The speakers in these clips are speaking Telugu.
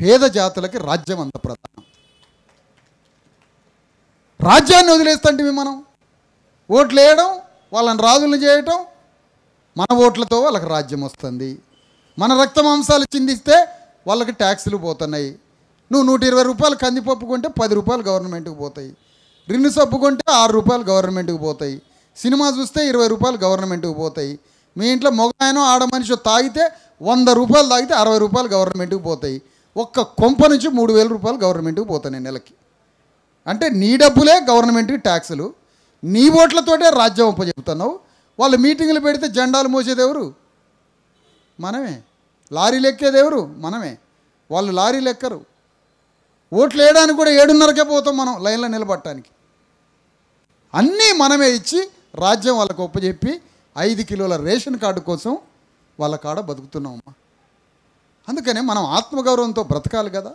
పేద జాతులకి రాజ్యం అంత ప్రధానం రాజ్యాన్ని వదిలేస్తుంటే మనం ఓట్లు వేయడం వాళ్ళని రాజులు చేయటం మన ఓట్లతో వాళ్ళకి రాజ్యం వస్తుంది మన రక్త మాంసాలు చిందిస్తే వాళ్ళకి ట్యాక్సులు పోతున్నాయి నువ్వు నూట ఇరవై రూపాయలు కందిపప్పు కొంటే పది రూపాయలు గవర్నమెంట్కి పోతాయి రిన్ను సబ్బు కొంటే ఆరు రూపాయలు గవర్నమెంట్కి పోతాయి సినిమా చూస్తే ఇరవై రూపాయలు గవర్నమెంట్కి పోతాయి మీ ఇంట్లో మొగాయనో ఆడ మనిషి తాగితే వంద రూపాయలు తాగితే అరవై రూపాయలు గవర్నమెంట్కి పోతాయి ఒక్క కొంప నుంచి మూడు వేల రూపాయలు గవర్నమెంట్కి పోతాయి నెలకి అంటే నీ డబ్బులే గవర్నమెంట్కి ట్యాక్సులు నీ ఓట్లతోటే రాజ్యం చెప్తున్నావు వాళ్ళు మీటింగ్లు పెడితే జెండాలు మోసేదెవరు మనమే లారీలు ఎక్కేదెవరు మనమే వాళ్ళు లారీలు ఎక్కరు ఓట్లు వేయడానికి కూడా ఏడున్నరకే పోతాం మనం లైన్లో నిలబట్టడానికి అన్నీ మనమే ఇచ్చి రాజ్యం వాళ్ళకు ఒప్పచెప్పి ఐదు కిలోల రేషన్ కార్డు కోసం వాళ్ళ కాడ బతుకుతున్నామమ్మా అందుకనే మనం ఆత్మగౌరవంతో బ్రతకాలి కదా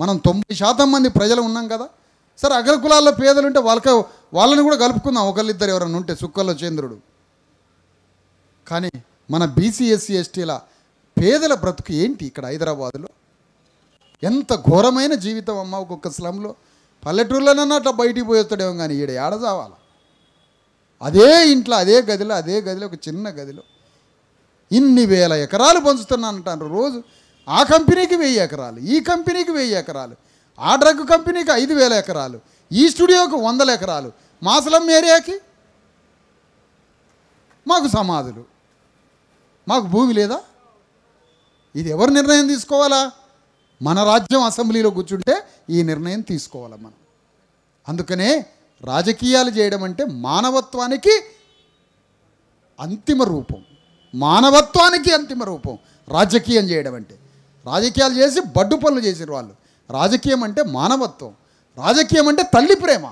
మనం తొంభై శాతం మంది ప్రజలు ఉన్నాం కదా సరే కులాల్లో పేదలు ఉంటే వాళ్ళకి వాళ్ళని కూడా కలుపుకుందాం ఒకళ్ళిద్దరు ఎవరైనా ఉంటే సుక్కల్లో చంద్రుడు కానీ మన బీసీ ఎస్సీ ఎస్టీల పేదల బ్రతుకు ఏంటి ఇక్కడ హైదరాబాదులో ఎంత ఘోరమైన జీవితం అమ్మ ఒక్కొక్క స్లంలో పల్లెటూరులోనన్నా అట్లా బయటికి పోయేస్తాడేమో కానీ ఈడ ఏడ చావాలా అదే ఇంట్లో అదే గదిలో అదే గదిలో ఒక చిన్న గదిలో ఇన్ని వేల ఎకరాలు అంటాను రోజు ఆ కంపెనీకి వెయ్యి ఎకరాలు ఈ కంపెనీకి వెయ్యి ఎకరాలు ఆ డ్రగ్ కంపెనీకి ఐదు వేల ఎకరాలు ఈ స్టూడియోకి వందల ఎకరాలు మాసలం ఏరియాకి మాకు సమాధులు మాకు భూమి లేదా ఇది ఎవరు నిర్ణయం తీసుకోవాలా మన రాజ్యం అసెంబ్లీలో కూర్చుంటే ఈ నిర్ణయం తీసుకోవాలి మనం అందుకనే రాజకీయాలు చేయడం అంటే మానవత్వానికి అంతిమ రూపం మానవత్వానికి అంతిమ రూపం రాజకీయం చేయడం అంటే రాజకీయాలు చేసి బడ్డు పనులు చేసారు వాళ్ళు రాజకీయం అంటే మానవత్వం రాజకీయం అంటే తల్లి ప్రేమ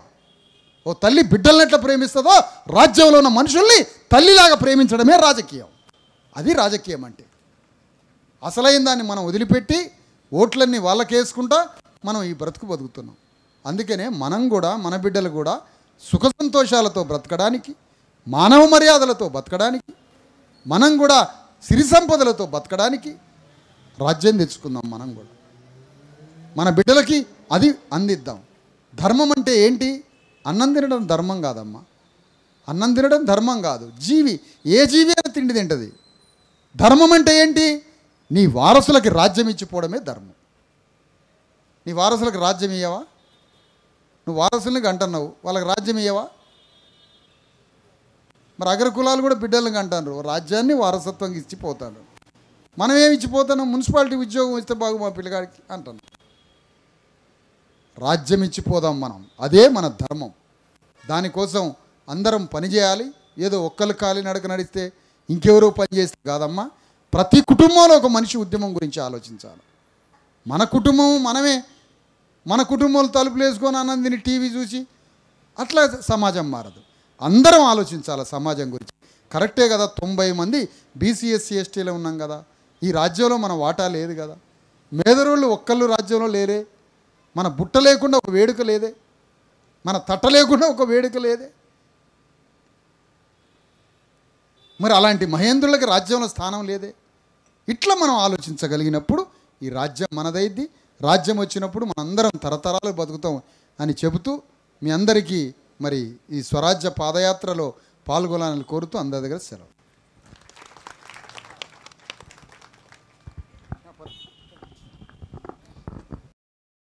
ఓ తల్లి బిడ్డలను ఎట్లా ప్రేమిస్తుందో రాజ్యంలో ఉన్న మనుషుల్ని తల్లిలాగా ప్రేమించడమే రాజకీయం అది రాజకీయం అంటే అసలైన దాన్ని మనం వదిలిపెట్టి ఓట్లన్నీ వాళ్ళకేసుకుంటా మనం ఈ బ్రతుకు బతుకుతున్నాం అందుకనే మనం కూడా మన బిడ్డలు కూడా సుఖ సంతోషాలతో బ్రతకడానికి మానవ మర్యాదలతో బ్రతకడానికి మనం కూడా సిరి సంపదలతో బతకడానికి రాజ్యం తెచ్చుకుందాం మనం కూడా మన బిడ్డలకి అది అందిద్దాం ధర్మం అంటే ఏంటి అన్నం తినడం ధర్మం కాదమ్మా అన్నం తినడం ధర్మం కాదు జీవి ఏ జీవి అయినా తిండి తింటది ధర్మం అంటే ఏంటి నీ వారసులకి రాజ్యం ఇచ్చిపోవడమే ధర్మం నీ వారసులకు రాజ్యం ఇయ్యవా నువ్వు వారసులకి అంటున్నావు వాళ్ళకి రాజ్యం ఇయ్యవా మరి కులాలు కూడా బిడ్డలను అంటారు రాజ్యాన్ని వారసత్వం ఇచ్చిపోతాడు మనం ఏమి ఇచ్చిపోతాను మున్సిపాలిటీ ఉద్యోగం ఇస్తే బాగు మా పిల్లగాడికి అంటాను రాజ్యం ఇచ్చిపోదాం మనం అదే మన ధర్మం దానికోసం అందరం పనిచేయాలి ఏదో ఒక్కరు కాలి నడక నడిస్తే ఇంకెవరో పని చేస్తే కాదమ్మా ప్రతి కుటుంబంలో ఒక మనిషి ఉద్యమం గురించి ఆలోచించాలి మన కుటుంబం మనమే మన కుటుంబంలో తలుపులు వేసుకొని ఆనందిని టీవీ చూసి అట్లా సమాజం మారదు అందరం ఆలోచించాలి సమాజం గురించి కరెక్టే కదా తొంభై మంది బీసీఎస్సీ ఎస్టీలో ఉన్నాం కదా ఈ రాజ్యంలో మన వాటా లేదు కదా మేదరోళ్ళు ఒక్కళ్ళు రాజ్యంలో లేరే మన బుట్ట లేకుండా ఒక వేడుక లేదే మన తట్ట లేకుండా ఒక వేడుక లేదే మరి అలాంటి మహేంద్రులకి రాజ్యంలో స్థానం లేదే ఇట్లా మనం ఆలోచించగలిగినప్పుడు ఈ రాజ్యం మనదైద్ది రాజ్యం వచ్చినప్పుడు మనందరం తరతరాలు బతుకుతాం అని చెబుతూ మీ అందరికీ మరి ఈ స్వరాజ్య పాదయాత్రలో పాల్గొనాలని కోరుతూ అందరి దగ్గర సెలవు